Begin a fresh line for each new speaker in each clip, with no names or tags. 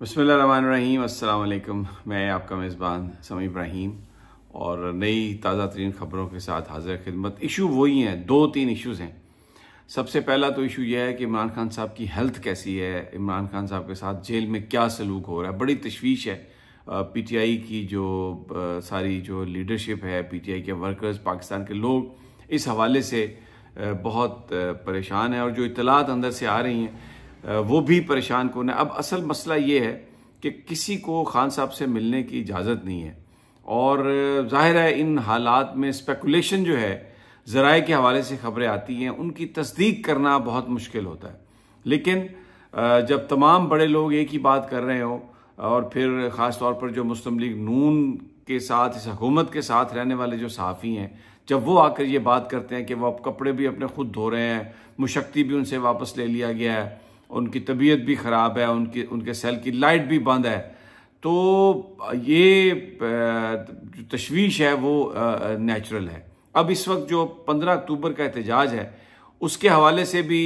बसमीम मैं आपका मेज़बान समी इब्राहिम और नई ताज़ा तरीन ख़बरों के साथ हाजिर खिदमत इशू वही हैं दो तीन इशूज़ हैं सबसे पहला तो इशू यह है कि इमरान खान साहब की हेल्थ कैसी है इमरान खान साहब के साथ जेल में क्या सलूक हो रहा है बड़ी तशवीश है पी टी आई की जो सारी जो लीडरशिप है पी टी आई के वर्कर्स पाकिस्तान के लोग इस हवाले से बहुत परेशान है और जो इतलात अंदर से आ रही हैं वो भी परेशान कौन है अब असल मसला ये है कि किसी को खान साहब से मिलने की इजाज़त नहीं है और जाहिर है इन हालात में स्पेकुलेशन जो है ज़राए के हवाले से खबरें आती हैं उनकी तस्दीक करना बहुत मुश्किल होता है लेकिन जब तमाम बड़े लोग एक ही बात कर रहे हो और फिर ख़ास तौर पर जो मुस्लिम लीग नून के साथ इस हकूमत के साथ रहने वाले जो सहाफ़ी हैं जब वो आकर ये बात करते हैं कि वो अब कपड़े भी अपने खुद धो रहे हैं मुशक्ति भी उनसे वापस ले लिया गया है उनकी तबीयत भी ख़राब है उनकी उनके सेल की लाइट भी बंद है तो ये तशवीश है वो नेचुरल है अब इस वक्त जो पंद्रह अक्टूबर का एहतजाज है उसके हवाले से भी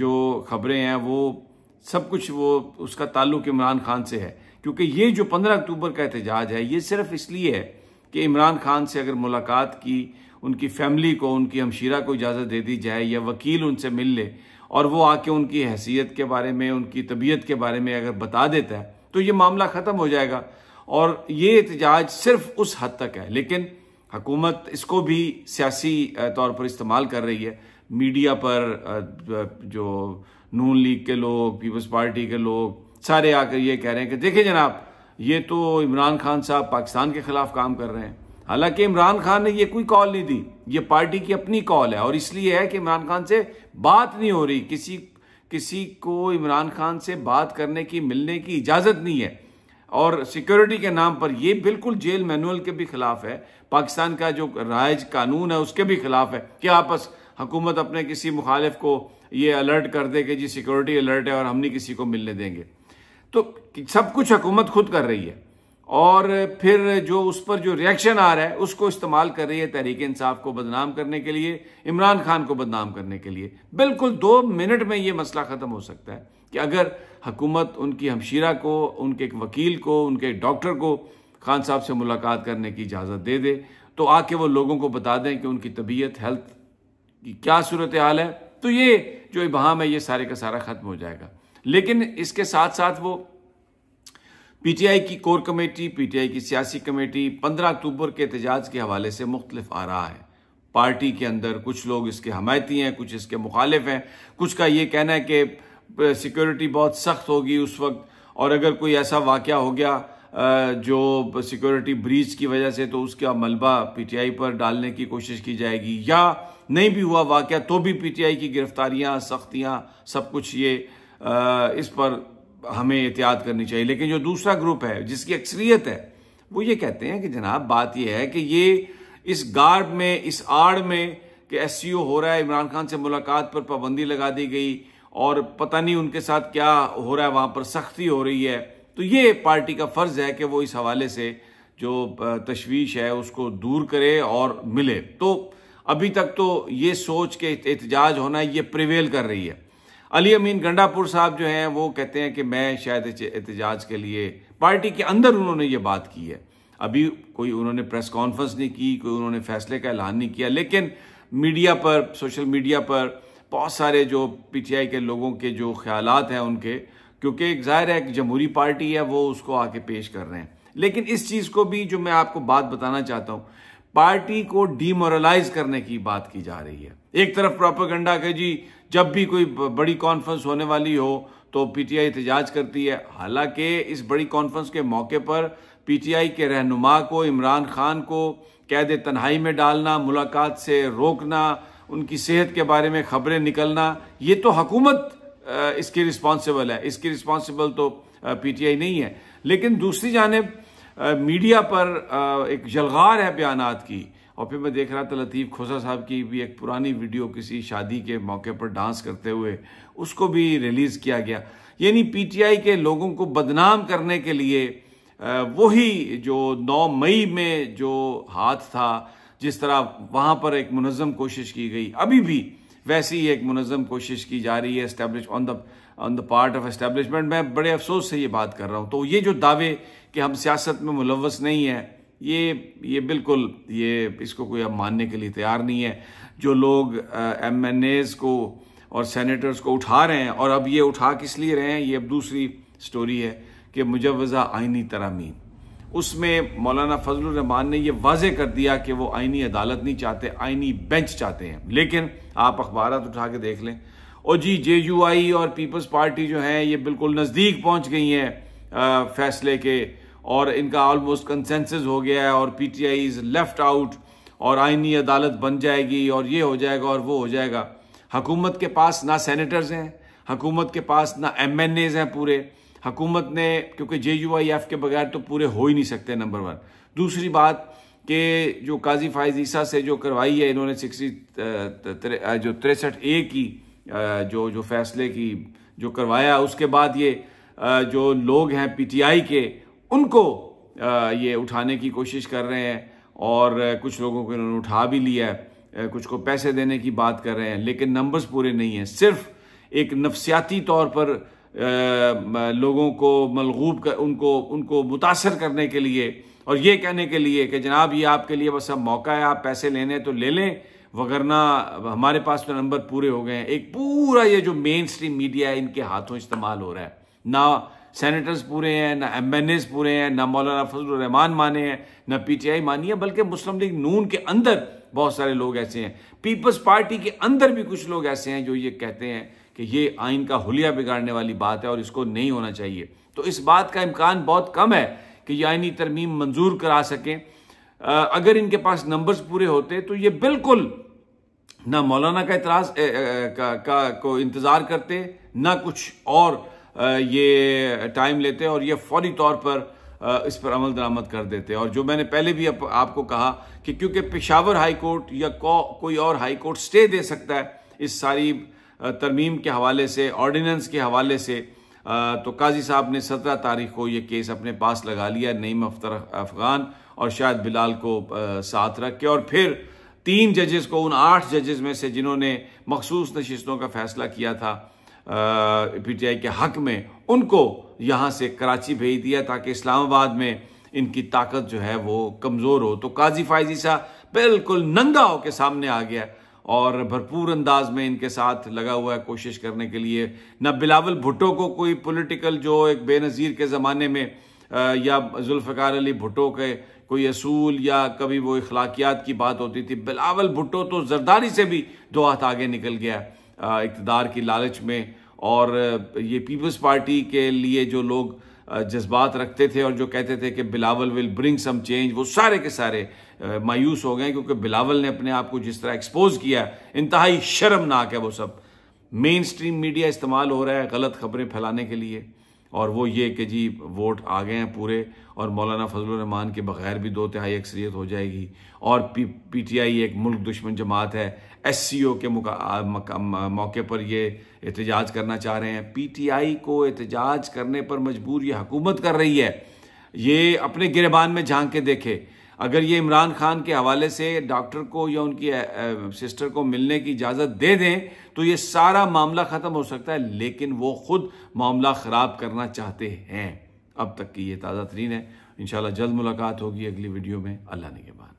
जो खबरें हैं वो सब कुछ वो उसका ताल्लुक इमरान खान से है क्योंकि ये जो पंद्रह अक्टूबर का एहतजाज है ये सिर्फ इसलिए है कि इमरान खान से अगर मुलाकात की उनकी फैमिली को उनकी हमशीरा को इजाज़त दे दी जाए या वकील उनसे मिल ले और वो आके उनकी हैसियत के बारे में उनकी तबीयत के बारे में अगर बता देता है तो ये मामला ख़त्म हो जाएगा और ये एहतजाज सिर्फ उस हद तक है लेकिन हकूमत इसको भी सियासी तौर पर इस्तेमाल कर रही है मीडिया पर जो नून लीग के लोग पीपल्स पार्टी के लोग सारे आकर ये कह रहे हैं कि देखिए जनाब ये तो इमरान खान साहब पाकिस्तान के ख़िलाफ़ काम कर रहे हैं हालांकि इमरान खान ने ये कोई कॉल नहीं दी ये पार्टी की अपनी कॉल है और इसलिए है कि इमरान खान से बात नहीं हो रही किसी किसी को इमरान खान से बात करने की मिलने की इजाज़त नहीं है और सिक्योरिटी के नाम पर यह बिल्कुल जेल मैनुअल के भी खिलाफ है पाकिस्तान का जो राइज कानून है उसके भी खिलाफ है कि आपस हुकूमत अपने किसी मुखालिफ को ये अलर्ट कर दे कि जी सिक्योरिटी अलर्ट है और हम नहीं किसी को मिलने देंगे तो सब कुछ हुकूमत खुद कर रही है और फिर जो उस पर जो रिएक्शन आ रहा है उसको इस्तेमाल कर रही है तहरीक इंसाफ को बदनाम करने के लिए इमरान खान को बदनाम करने के लिए बिल्कुल दो मिनट में ये मसला ख़त्म हो सकता है कि अगर हकूमत उनकी हमशीरा को उनके एक वकील को उनके एक डॉक्टर को खान साहब से मुलाकात करने की इजाज़त दे दे तो आके वो लोगों को बता दें कि उनकी तबीयत हेल्थ की क्या सूरत हाल है तो ये जो इबहम है ये सारे का सारा ख़त्म हो जाएगा लेकिन इसके साथ साथ वो पीटीआई की कोर कमेटी पीटीआई की सियासी कमेटी 15 अक्टूबर के एहतजाज के हवाले से मुख्तलिफ आ रहा है पार्टी के अंदर कुछ लोग इसके हमायती हैं कुछ इसके मुखालिफ हैं कुछ का ये कहना है कि सिक्योरिटी बहुत सख्त होगी उस वक्त और अगर कोई ऐसा वाक़ हो गया जो सिक्योरिटी ब्रीच की वजह से तो उसका मलबा पीटीआई पर डालने की कोशिश की जाएगी या नहीं भी हुआ वाक़ तो भी पीटीआई की गिरफ्तारियां सख्तियां सब कुछ ये इस पर हमें एहतियात करनी चाहिए लेकिन जो दूसरा ग्रुप है जिसकी अक्सरियत है वो ये कहते हैं कि जनाब बात यह है कि ये इस गार्ड में इस आड़ में कि एस हो रहा है इमरान खान से मुलाकात पर पाबंदी लगा दी गई और पता नहीं उनके साथ क्या हो रहा है वहाँ पर सख्ती हो रही है तो ये पार्टी का फ़र्ज़ है कि वो इस हवाले से जो तशवीश है उसको दूर करे और मिले तो अभी तक तो ये सोच के एहतजाज होना ये प्रिवेल कर रही है अली अमीन गंडापुर साहब जो हैं वो कहते हैं कि मैं शायद एहतजाज के लिए पार्टी के अंदर उन्होंने ये बात की है अभी कोई उन्होंने प्रेस कॉन्फ्रेंस नहीं की कोई उन्होंने फैसले का ऐलान नहीं किया लेकिन मीडिया पर सोशल मीडिया पर बहुत सारे जो पीटीआई के लोगों के जो ख्याल हैं उनके क्योंकि एक जाहिर है एक जमहूरी पार्टी है वो उसको आके पेश कर रहे हैं लेकिन इस चीज़ को भी जो मैं आपको बात बताना चाहता हूँ पार्टी को डीमोरलाइज करने की बात की जा रही है एक तरफ प्रोपोगंडा के जी जब भी कोई बड़ी कॉन्फ्रेंस होने वाली हो तो पीटीआई एहतजाज करती है हालांकि इस बड़ी कॉन्फ्रेंस के मौके पर पीटीआई के रहनुमा को इमरान खान को कैद तन्हाई में डालना मुलाकात से रोकना उनकी सेहत के बारे में खबरें निकलना ये तो हकूमत इसकी रिस्पॉन्सिबल है इसकी रिस्पॉन्सिबल तो पीटीआई नहीं है लेकिन दूसरी जानब मीडिया पर आ, एक जलगार है बयान की और फिर मैं देख रहा था लतीफ़ खोसा साहब की भी एक पुरानी वीडियो किसी शादी के मौके पर डांस करते हुए उसको भी रिलीज़ किया गया यानी पीटीआई के लोगों को बदनाम करने के लिए वही जो 9 मई में जो हाथ था जिस तरह वहाँ पर एक मुनज़म कोशिश की गई अभी भी वैसी ही एक मुनज़म कोशिश की जा रही है establish on the on the part of establishment मैं बड़े अफसोस से ये बात कर रहा हूँ तो ये जो दावे कि हम सियासत में मुलवस नहीं है ये ये बिल्कुल ये इसको कोई अब मानने के लिए तैयार नहीं है जो लोग एम एन एज़ को और सैनिटर्स को उठा रहे हैं और अब ये उठा किस लिए रहे हैं ये अब दूसरी स्टोरी है कि मुजवज़ा आइनी तरामीम उसमें मौलाना फजल रहमान ने यह वाजे कर दिया कि वो आइनी अदालत नहीं चाहते आइनी बेंच चाहते हैं लेकिन आप अखबार उठा के देख लें और जी जे यू आई और पीपल्स पार्टी जो है ये बिल्कुल नज़दीक पहुंच गई हैं फैसले के और इनका ऑलमोस्ट कंसेंसस हो गया है और P T I is left out और आइनी अदालत बन जाएगी और ये हो जाएगा और वो हो जाएगा हकूमत के पास ना सैनिटर्स हैं हकूमत के पास ना एम एन एज हैं पूरे हकूमत ने क्योंकि जे यू आई एफ के बगैर तो पूरे हो ही नहीं सकते नंबर वन दूसरी बात कि जो काजी फायजीसा से जो करवाई है इन्होंने सिक्सटी जो तिरसठ ए की जो जो फैसले की जो करवाया उसके बाद ये जो लोग हैं पीटीआई के उनको ये उठाने की कोशिश कर रहे हैं और कुछ लोगों को इन्होंने उठा भी लिया है कुछ को पैसे देने की बात कर रहे हैं लेकिन नंबर्स पूरे नहीं हैं सिर्फ एक नफसियाती तौर पर लोगों को मलगूब कर उनको उनको मुतासर करने के लिए और ये कहने के लिए कि जनाब ये आपके लिए बस अब मौका है आप पैसे लेने तो ले लें वगरना हमारे पास तो नंबर पूरे हो गए हैं एक पूरा ये जो मेन स्ट्रीम मीडिया है इनके हाथों इस्तेमाल हो रहा है ना सेनेटर्स पूरे हैं ना एम एन एज पूरे हैं ना मौलाना फजलरहमान माने हैं ना पी टी आई मानी है बल्कि मुस्लिम लीग नून के अंदर बहुत सारे लोग ऐसे हैं पीपल्स पार्टी के अंदर भी कुछ लोग ऐसे हैं जो ये कहते हैं कि ये आइन का हुलिया बिगाड़ने वाली बात है और इसको नहीं होना चाहिए तो इस बात का इम्कान बहुत कम है कि यानी तरमीम मंजूर करा सकें अगर इनके पास नंबर्स पूरे होते तो ये बिल्कुल ना मौलाना का इतराज का, का को इंतज़ार करते ना कुछ और आ, ये टाइम लेते और ये फौरी तौर पर आ, इस पर अमल दरामद कर देते और जो मैंने पहले भी आप, आपको कहा कि क्योंकि पेशावर हाई कोर्ट या को, कोई और हाई कोर्ट स्टे दे सकता है इस सारी तरमीम के हवाले से ऑर्डिनेंस के हवाले से तो काजी साहब ने सत्रह तारीख को ये केस अपने पास लगा लिया नईम अफ्तर अफगान और शायद बिलाल को साथ रख के और फिर तीन जजेस को उन आठ जजेस में से जिन्होंने मखसूस नशस्तों का फैसला किया था पी टी आई के हक में उनको यहाँ से कराची भेज दिया ताकि इस्लामाबाद में इनकी ताकत जो है वो कमज़ोर हो तो काजी फायजी साहब बिल्कुल नंगा होकर सामने आ गया और भरपूर अंदाज में इनके साथ लगा हुआ है कोशिश करने के लिए न बिलावल भुट्टो को कोई पॉलिटिकल जो एक बेनज़ीर के ज़माने में या जुल्फ़ार अली भुट्टो के कोई असूल या कभी वो अखलाकियात की बात होती थी बिलावल भुट्टो तो जरदारी से भी दो हाथ आगे निकल गया इकतदार की लालच में और ये पीपल्स पार्टी के लिए जो लोग जज्बात रखते थे और जो कहते थे कि Bilawal will bring some change वो सारे के सारे मायूस हो गए क्योंकि बिलावल ने अपने आप को जिस तरह एक्सपोज किया इंतहाई शर्मनाक है वो सब मेन स्ट्रीम मीडिया इस्तेमाल हो रहा है गलत खबरें फैलाने के लिए और वो ये कि जी वोट आ गए हैं पूरे और मौलाना रहमान के बग़ैर भी दो तिहाई अक्सरियत हो जाएगी और पी पी टी आई एक मुल्क दुश्मन जमात है एस सी ओ के मौके पर ये एहतजाज करना चाह रहे हैं पी टी आई को एहतजाज करने पर मजबूर ये हकूमत कर रही है ये अपने गिरबान में झांक के देखे अगर ये इमरान खान के हवाले से डॉक्टर को या उनकी सिस्टर को मिलने की इजाज़त दे दें तो ये सारा मामला ख़त्म हो सकता है लेकिन वो खुद मामला ख़राब करना चाहते हैं अब तक की ये ताज़ा तरीन है इन जल्द मुलाकात होगी अगली वीडियो में अल्लाह ने के बाद